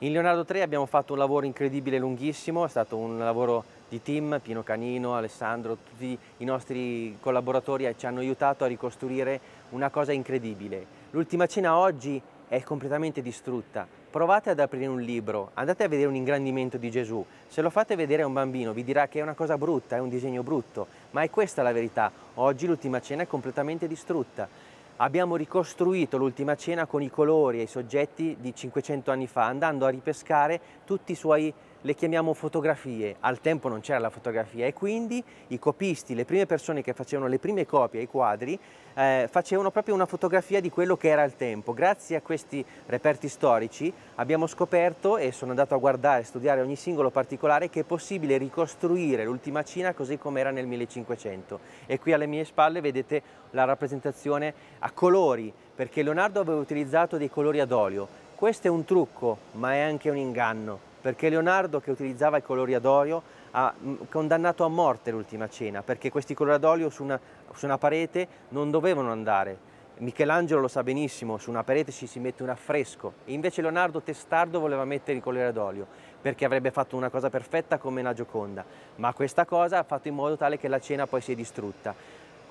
In Leonardo 3 abbiamo fatto un lavoro incredibile, lunghissimo, è stato un lavoro di team, Pino Canino, Alessandro, tutti i nostri collaboratori ci hanno aiutato a ricostruire una cosa incredibile. L'ultima cena oggi è completamente distrutta. Provate ad aprire un libro, andate a vedere un ingrandimento di Gesù. Se lo fate vedere a un bambino vi dirà che è una cosa brutta, è un disegno brutto, ma è questa la verità. Oggi l'ultima cena è completamente distrutta. Abbiamo ricostruito l'ultima cena con i colori e i soggetti di 500 anni fa, andando a ripescare tutti i suoi le chiamiamo fotografie, al tempo non c'era la fotografia e quindi i copisti, le prime persone che facevano le prime copie ai quadri, eh, facevano proprio una fotografia di quello che era al tempo. Grazie a questi reperti storici abbiamo scoperto e sono andato a guardare, a studiare ogni singolo particolare che è possibile ricostruire l'ultima Cina così come era nel 1500 e qui alle mie spalle vedete la rappresentazione a colori perché Leonardo aveva utilizzato dei colori ad olio. Questo è un trucco ma è anche un inganno perché Leonardo che utilizzava i colori ad olio ha condannato a morte l'ultima cena perché questi colori ad olio su una, su una parete non dovevano andare. Michelangelo lo sa benissimo, su una parete ci si mette un affresco, e invece Leonardo testardo voleva mettere i colori ad olio, perché avrebbe fatto una cosa perfetta come la Gioconda, ma questa cosa ha fatto in modo tale che la cena poi si è distrutta.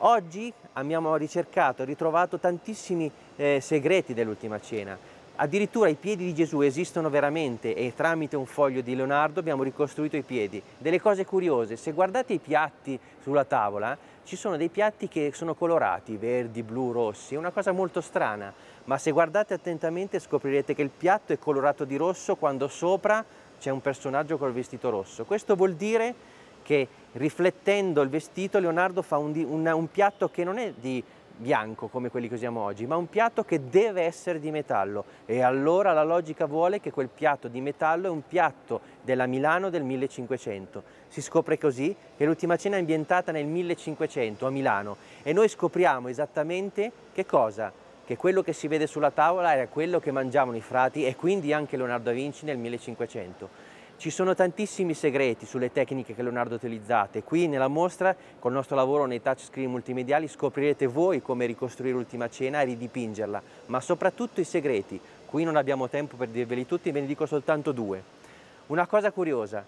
Oggi abbiamo ricercato e ritrovato tantissimi eh, segreti dell'ultima cena, Addirittura i piedi di Gesù esistono veramente e tramite un foglio di Leonardo abbiamo ricostruito i piedi. Delle cose curiose, se guardate i piatti sulla tavola, ci sono dei piatti che sono colorati, verdi, blu, rossi, è una cosa molto strana, ma se guardate attentamente scoprirete che il piatto è colorato di rosso quando sopra c'è un personaggio col vestito rosso. Questo vuol dire che riflettendo il vestito Leonardo fa un, un, un piatto che non è di bianco come quelli che usiamo oggi, ma un piatto che deve essere di metallo e allora la logica vuole che quel piatto di metallo è un piatto della Milano del 1500. Si scopre così che l'ultima cena è ambientata nel 1500 a Milano e noi scopriamo esattamente che cosa? Che quello che si vede sulla tavola era quello che mangiavano i frati e quindi anche Leonardo da Vinci nel 1500. Ci sono tantissimi segreti sulle tecniche che Leonardo ha utilizzato qui nella mostra col nostro lavoro nei touchscreen multimediali scoprirete voi come ricostruire l'ultima Cena e ridipingerla, ma soprattutto i segreti. Qui non abbiamo tempo per dirveli tutti, ve ne dico soltanto due. Una cosa curiosa,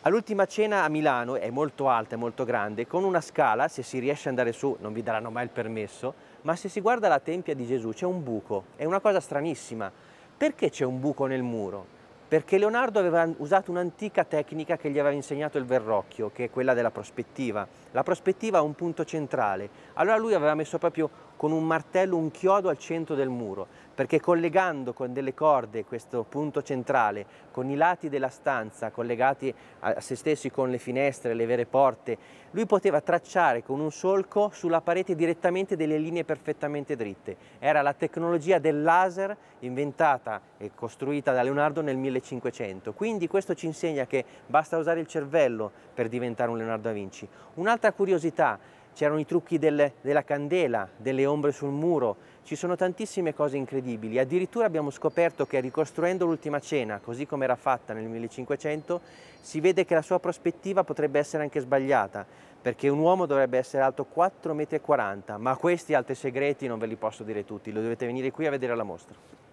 All'ultima cena a Milano è molto alta e molto grande, con una scala, se si riesce ad andare su non vi daranno mai il permesso, ma se si guarda la tempia di Gesù c'è un buco, è una cosa stranissima. Perché c'è un buco nel muro? perché Leonardo aveva usato un'antica tecnica che gli aveva insegnato il Verrocchio, che è quella della prospettiva. La prospettiva ha un punto centrale, allora lui aveva messo proprio con un martello un chiodo al centro del muro, perché collegando con delle corde questo punto centrale con i lati della stanza, collegati a se stessi con le finestre, le vere porte, lui poteva tracciare con un solco sulla parete direttamente delle linee perfettamente dritte. Era la tecnologia del laser inventata e costruita da Leonardo nel 1500. Quindi questo ci insegna che basta usare il cervello per diventare un Leonardo da Vinci. Un'altra curiosità c'erano i trucchi del, della candela, delle ombre sul muro, ci sono tantissime cose incredibili. Addirittura abbiamo scoperto che ricostruendo l'ultima cena, così come era fatta nel 1500, si vede che la sua prospettiva potrebbe essere anche sbagliata, perché un uomo dovrebbe essere alto 4,40 m, ma questi altri segreti non ve li posso dire tutti, lo dovete venire qui a vedere alla mostra.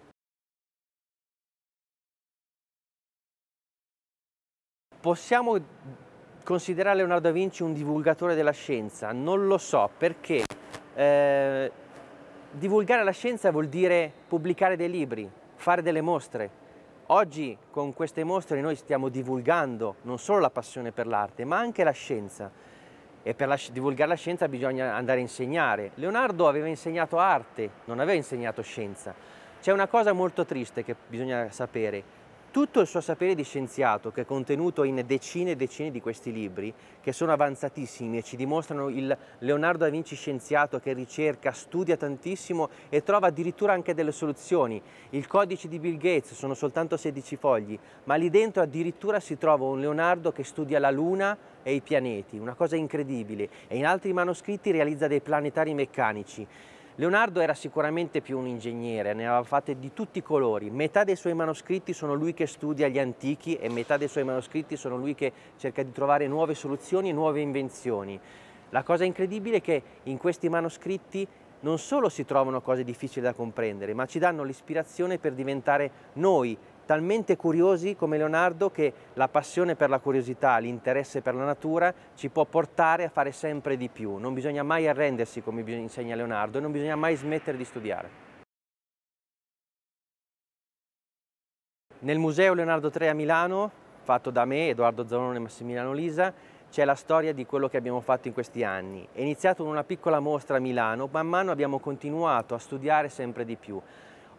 possiamo considera Leonardo da Vinci un divulgatore della scienza? Non lo so perché eh, divulgare la scienza vuol dire pubblicare dei libri, fare delle mostre. Oggi con queste mostre noi stiamo divulgando non solo la passione per l'arte ma anche la scienza e per la, divulgare la scienza bisogna andare a insegnare. Leonardo aveva insegnato arte, non aveva insegnato scienza. C'è una cosa molto triste che bisogna sapere, tutto il suo sapere di scienziato, che è contenuto in decine e decine di questi libri, che sono avanzatissimi e ci dimostrano il Leonardo da Vinci scienziato che ricerca, studia tantissimo e trova addirittura anche delle soluzioni. Il codice di Bill Gates sono soltanto 16 fogli, ma lì dentro addirittura si trova un Leonardo che studia la Luna e i pianeti, una cosa incredibile. E in altri manoscritti realizza dei planetari meccanici. Leonardo era sicuramente più un ingegnere, ne aveva fatte di tutti i colori. Metà dei suoi manoscritti sono lui che studia gli antichi e metà dei suoi manoscritti sono lui che cerca di trovare nuove soluzioni e nuove invenzioni. La cosa incredibile è che in questi manoscritti non solo si trovano cose difficili da comprendere, ma ci danno l'ispirazione per diventare noi talmente curiosi come Leonardo che la passione per la curiosità, l'interesse per la natura ci può portare a fare sempre di più. Non bisogna mai arrendersi come insegna Leonardo e non bisogna mai smettere di studiare. Nel Museo Leonardo III a Milano, fatto da me, Edoardo Zanone e Massimiliano Lisa, c'è la storia di quello che abbiamo fatto in questi anni. È iniziato con una piccola mostra a Milano, man mano abbiamo continuato a studiare sempre di più,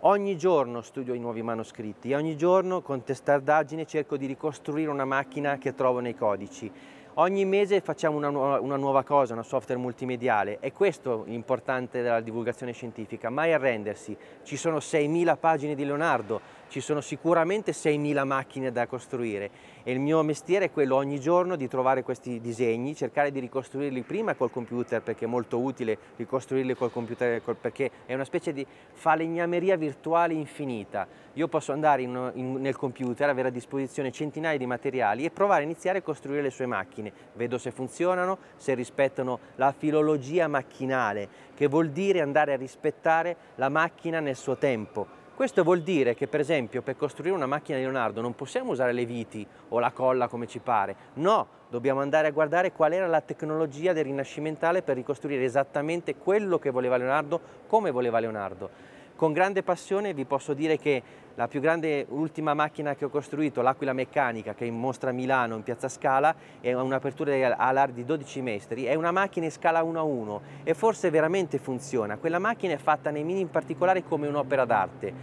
Ogni giorno studio i nuovi manoscritti e ogni giorno con testardaggine cerco di ricostruire una macchina che trovo nei codici. Ogni mese facciamo una nuova, una nuova cosa, una software multimediale. È questo l'importante della divulgazione scientifica, mai arrendersi. Ci sono 6.000 pagine di Leonardo, ci sono sicuramente 6.000 macchine da costruire e il mio mestiere è quello ogni giorno di trovare questi disegni, cercare di ricostruirli prima col computer perché è molto utile ricostruirli col computer col, perché è una specie di falegnameria virtuale infinita. Io posso andare in, in, nel computer, avere a disposizione centinaia di materiali e provare a iniziare a costruire le sue macchine. Vedo se funzionano, se rispettano la filologia macchinale, che vuol dire andare a rispettare la macchina nel suo tempo questo vuol dire che per esempio per costruire una macchina Leonardo non possiamo usare le viti o la colla come ci pare, no, dobbiamo andare a guardare qual era la tecnologia del rinascimentale per ricostruire esattamente quello che voleva Leonardo, come voleva Leonardo. Con grande passione vi posso dire che la più grande ultima macchina che ho costruito, l'Aquila Meccanica, che è in mostra a Milano in Piazza Scala, è un'apertura all'ar di 12 metri, è una macchina in scala 1 a 1 e forse veramente funziona. Quella macchina è fatta nei mini in particolare come un'opera d'arte.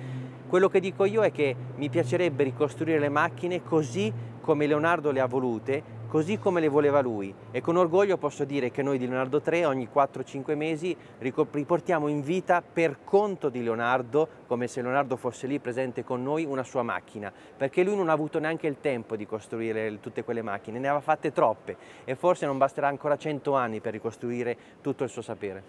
Quello che dico io è che mi piacerebbe ricostruire le macchine così come Leonardo le ha volute, così come le voleva lui e con orgoglio posso dire che noi di Leonardo III ogni 4-5 mesi riportiamo in vita per conto di Leonardo, come se Leonardo fosse lì presente con noi, una sua macchina, perché lui non ha avuto neanche il tempo di costruire tutte quelle macchine, ne aveva fatte troppe e forse non basterà ancora 100 anni per ricostruire tutto il suo sapere.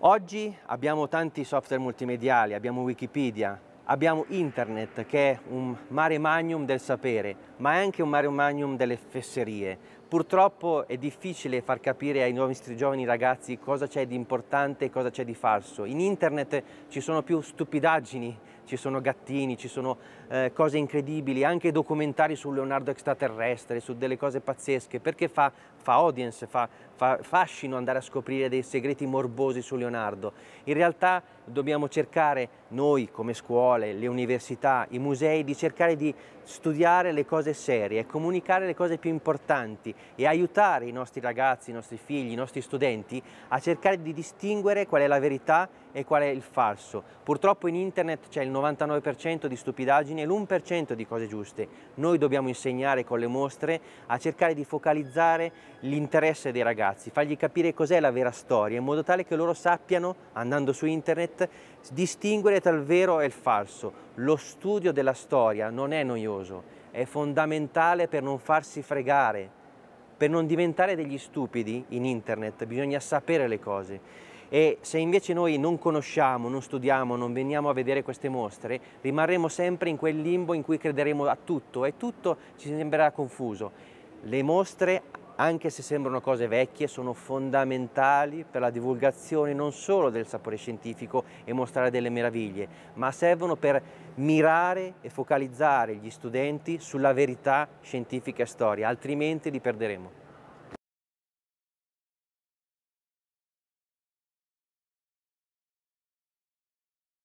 Oggi abbiamo tanti software multimediali, abbiamo Wikipedia, abbiamo internet che è un mare magnum del sapere, ma è anche un mare magnum delle fesserie. Purtroppo è difficile far capire ai nostri giovani ragazzi cosa c'è di importante e cosa c'è di falso. In internet ci sono più stupidaggini, ci sono gattini, ci sono eh, cose incredibili, anche documentari su Leonardo extraterrestre, su delle cose pazzesche, perché fa, fa audience, fa, fa fascino andare a scoprire dei segreti morbosi su Leonardo. In realtà dobbiamo cercare noi come scuole, le università, i musei di cercare di studiare le cose serie e comunicare le cose più importanti e aiutare i nostri ragazzi, i nostri figli, i nostri studenti a cercare di distinguere qual è la verità e qual è il falso. Purtroppo in internet c'è il 99% di stupidaggini e l'1% di cose giuste. Noi dobbiamo insegnare con le mostre a cercare di focalizzare l'interesse dei ragazzi ragazzi, fargli capire cos'è la vera storia, in modo tale che loro sappiano, andando su internet, distinguere tra il vero e il falso. Lo studio della storia non è noioso, è fondamentale per non farsi fregare, per non diventare degli stupidi in internet, bisogna sapere le cose. E se invece noi non conosciamo, non studiamo, non veniamo a vedere queste mostre, rimarremo sempre in quel limbo in cui crederemo a tutto e tutto ci sembrerà confuso. Le mostre anche se sembrano cose vecchie, sono fondamentali per la divulgazione non solo del sapore scientifico e mostrare delle meraviglie, ma servono per mirare e focalizzare gli studenti sulla verità scientifica e storia, altrimenti li perderemo.